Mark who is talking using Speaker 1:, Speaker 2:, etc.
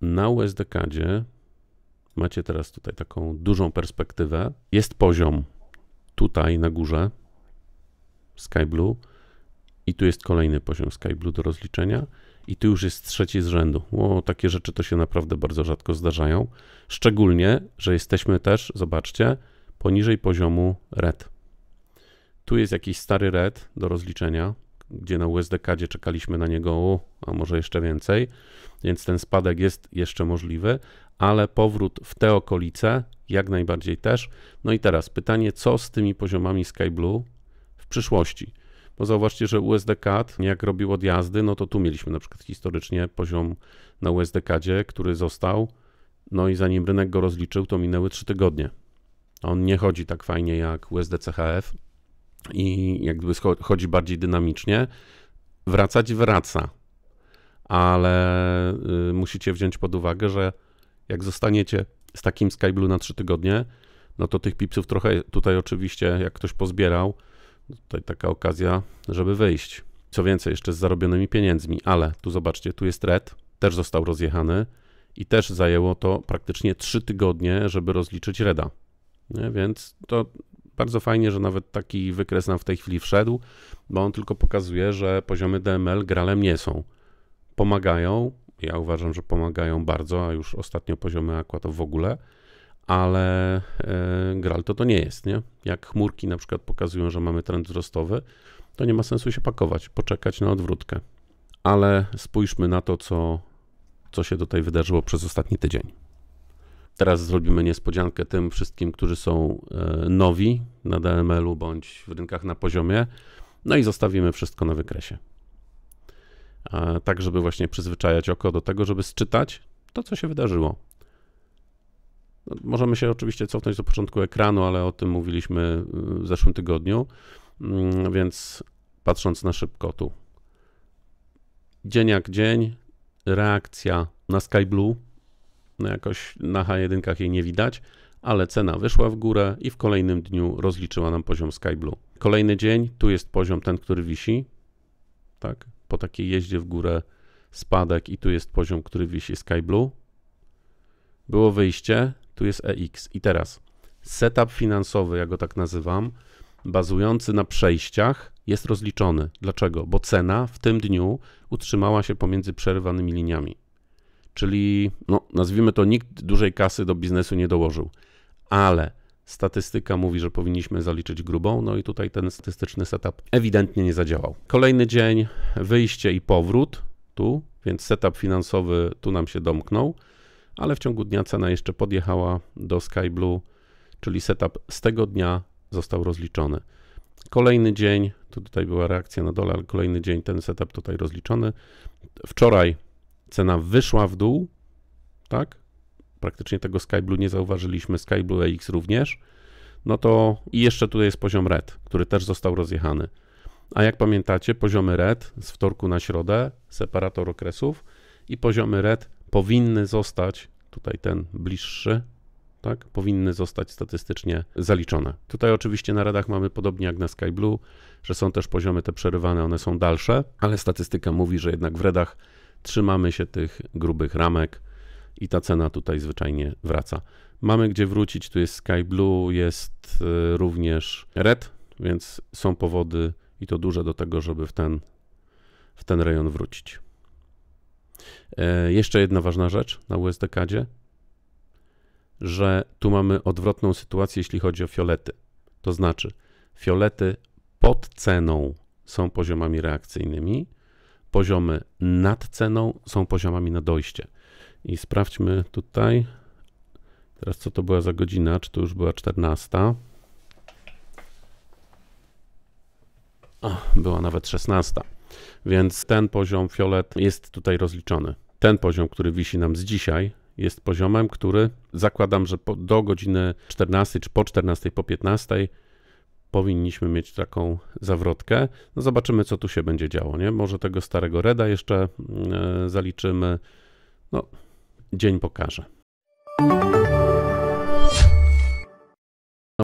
Speaker 1: na USDCADzie macie teraz tutaj taką dużą perspektywę. Jest poziom tutaj na górze Skyblue i tu jest kolejny poziom Skyblue do rozliczenia i tu już jest trzeci z rzędu. O, takie rzeczy to się naprawdę bardzo rzadko zdarzają. Szczególnie, że jesteśmy też, zobaczcie, poniżej poziomu red. Tu jest jakiś stary red do rozliczenia, gdzie na USDK czekaliśmy na niego, a może jeszcze więcej, więc ten spadek jest jeszcze możliwy, ale powrót w te okolice jak najbardziej też. No i teraz pytanie, co z tymi poziomami Sky Blue w przyszłości? Bo zauważcie, że USDK, jak robił odjazdy, no to tu mieliśmy na przykład historycznie poziom na USDK, który został, no i zanim rynek go rozliczył, to minęły 3 tygodnie. On nie chodzi tak fajnie jak USDCHF, i jakby chodzi bardziej dynamicznie. Wracać wraca, ale y, musicie wziąć pod uwagę, że jak zostaniecie z takim Skyblue na 3 tygodnie, no to tych pipsów trochę tutaj oczywiście, jak ktoś pozbierał, tutaj taka okazja, żeby wyjść. Co więcej, jeszcze z zarobionymi pieniędzmi, ale tu zobaczcie, tu jest red, też został rozjechany i też zajęło to praktycznie 3 tygodnie, żeby rozliczyć reda. Nie? Więc to bardzo fajnie, że nawet taki wykres nam w tej chwili wszedł, bo on tylko pokazuje, że poziomy DML gralem nie są. Pomagają, ja uważam, że pomagają bardzo, a już ostatnio poziomy Aqua to w ogóle, ale yy, e, gral to to nie jest, nie? Jak chmurki na przykład pokazują, że mamy trend wzrostowy, to nie ma sensu się pakować, poczekać na odwrótkę. Ale spójrzmy na to, co, co się tutaj wydarzyło przez ostatni tydzień. Teraz zrobimy niespodziankę tym wszystkim, którzy są e, nowi na DML-u bądź w rynkach na poziomie. No i zostawimy wszystko na wykresie. Tak, żeby właśnie przyzwyczajać oko do tego, żeby sczytać to, co się wydarzyło. No, możemy się oczywiście cofnąć do początku ekranu, ale o tym mówiliśmy y, w zeszłym tygodniu. Mm, więc patrząc na szybko tu. Dzień jak dzień, reakcja na Sky Blue no jakoś na H1 jej nie widać, ale cena wyszła w górę i w kolejnym dniu rozliczyła nam poziom Sky Blue. Kolejny dzień, tu jest poziom ten, który wisi, tak, po takiej jeździe w górę spadek i tu jest poziom, który wisi Sky Blue. Było wyjście, tu jest EX i teraz setup finansowy, ja go tak nazywam, bazujący na przejściach jest rozliczony. Dlaczego? Bo cena w tym dniu utrzymała się pomiędzy przerywanymi liniami. Czyli, no, nazwijmy to, nikt dużej kasy do biznesu nie dołożył, ale statystyka mówi, że powinniśmy zaliczyć grubą, no i tutaj ten statystyczny setup ewidentnie nie zadziałał. Kolejny dzień, wyjście i powrót tu, więc setup finansowy tu nam się domknął, ale w ciągu dnia cena jeszcze podjechała do SkyBlue, czyli setup z tego dnia został rozliczony. Kolejny dzień, tu tutaj była reakcja na dole, ale kolejny dzień ten setup tutaj rozliczony. Wczoraj cena wyszła w dół, tak? Praktycznie tego Skyblue nie zauważyliśmy, Skyblue EX również. No to i jeszcze tutaj jest poziom RED, który też został rozjechany. A jak pamiętacie, poziomy RED z wtorku na środę, separator okresów i poziomy RED powinny zostać, tutaj ten bliższy, tak, powinny zostać statystycznie zaliczone. Tutaj oczywiście na redach mamy podobnie jak na Sky Blue, że są też poziomy te przerywane, one są dalsze, ale statystyka mówi, że jednak w redach trzymamy się tych grubych ramek i ta cena tutaj zwyczajnie wraca. Mamy gdzie wrócić, tu jest Sky Blue, jest y, również Red, więc są powody i to duże do tego, żeby w ten, w ten rejon wrócić. E, jeszcze jedna ważna rzecz na USDKadzie, że tu mamy odwrotną sytuację, jeśli chodzi o fiolety. To znaczy, fiolety pod ceną są poziomami reakcyjnymi, poziomy nad ceną są poziomami na dojście. I sprawdźmy tutaj, teraz co to była za godzina, czy to już była 14. O, była nawet 16. Więc ten poziom fiolet jest tutaj rozliczony. Ten poziom, który wisi nam z dzisiaj, jest poziomem, który zakładam, że po, do godziny 14 czy po 14, po 15 powinniśmy mieć taką zawrotkę. No zobaczymy, co tu się będzie działo, nie? Może tego starego Reda jeszcze mm, e, zaliczymy. No, dzień pokaże.